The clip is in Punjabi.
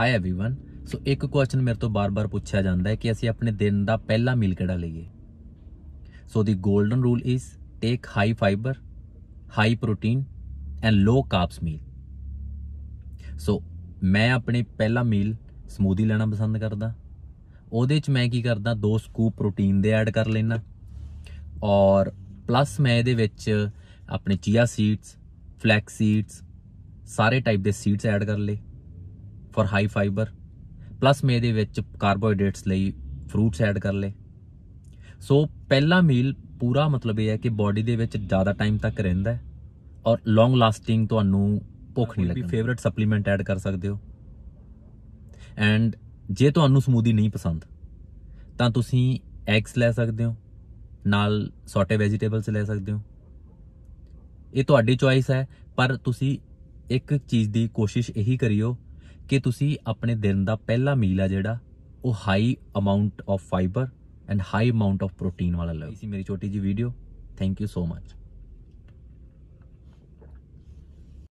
ਹਾਈ एवरीवन ਸੋ ਇੱਕ ਕੁਐਸਚਨ ਮੇਰੇ ਤੋਂ ਬਾਰ-ਬਾਰ ਪੁੱਛਿਆ ਜਾਂਦਾ ਹੈ ਕਿ ਅਸੀਂ ਆਪਣੇ ਦਿਨ ਦਾ ਪਹਿਲਾ ਮੀਲ ਕਿਹੜਾ ਲਈਏ so the golden rule is take high fibre high protein and low carbs meal so ਮੈਂ ਆਪਣੇ ਪਹਿਲਾ ਮੀਲ ਸਮੂਦੀ ਲੈਣਾ ਪਸੰਦ ਕਰਦਾ ਉਹਦੇ ਵਿੱਚ ਮੈਂ ਕੀ ਕਰਦਾ ਦੋ ਸਕੂਪ ਪ੍ਰੋਟੀਨ ਦੇ ਐਡ ਕਰ ਲੈਣਾ ਔਰ ਪਲੱਸ ਮੈਂ ਇਹਦੇ ਵਿੱਚ ਆਪਣੇ ਚੀਆ ਸੀਡਸ ਫਲੈਕਸ ਸੀਡਸ ਸਾਰੇ ਟਾਈਪ ਦੇ ਸੀਡਸ ਐਡ ਕਰ ਲਏ ਫॉर ਹਾਈ ਫਾਈਬਰ ਪਲੱਸ ਮੇ ਦੇ ਵਿੱਚ ਕਾਰਬੋਹਾਈਡਰੇਟਸ ਲਈ ਫਰੂਟਸ ਐਡ ਕਰ ਲੈ ਸੋ ਪਹਿਲਾ ਮੀਲ ਪੂਰਾ ਮਤਲਬ ਇਹ ਹੈ ਕਿ ਬਾਡੀ ਦੇ ਵਿੱਚ ਜ਼ਿਆਦਾ ਟਾਈਮ ਤੱਕ ਰਹਿੰਦਾ ਹੈ ਔਰ ਲੌਂਗ ਲਾਸਟਿੰਗ ਤੁਹਾਨੂੰ ਭੁੱਖ ਨਹੀਂ ਲੱਗਦੀ ਫੇਵਰਿਟ ਸਪਲੀਮੈਂਟ ਐਡ ਕਰ ਸਕਦੇ ਹੋ ਐਂਡ ਜੇ ਤੁਹਾਨੂੰ ਸਮੂਦੀ ਨਹੀਂ ਪਸੰਦ ਤਾਂ ਤੁਸੀਂ ਐਗਸ ਲੈ ਸਕਦੇ ਹੋ ਨਾਲ ਸੌਟੇ ਵੈਜੀਟੇਬਲਸ ਲੈ ਸਕਦੇ ਹੋ ਇਹ ਤੁਹਾਡੀ ਚੁਆਇਸ ਹੈ ਪਰ ਤੁਸੀਂ ਇੱਕ ਚੀਜ਼ ਦੀ ਕੋਸ਼ਿਸ਼ ਇਹੀ ਕਰਿਓ ਕਿ ਤੁਸੀਂ ਆਪਣੇ ਦਿਨ ਦਾ ਪਹਿਲਾ ਮੀਲ ਆ ਜਿਹੜਾ ਉਹ high amount of fibre and high amount of protein ਵਾਲਾ ਲਓ ਇਸੀ ਮੇਰੀ ਛੋਟੀ ਜੀ video thank you so much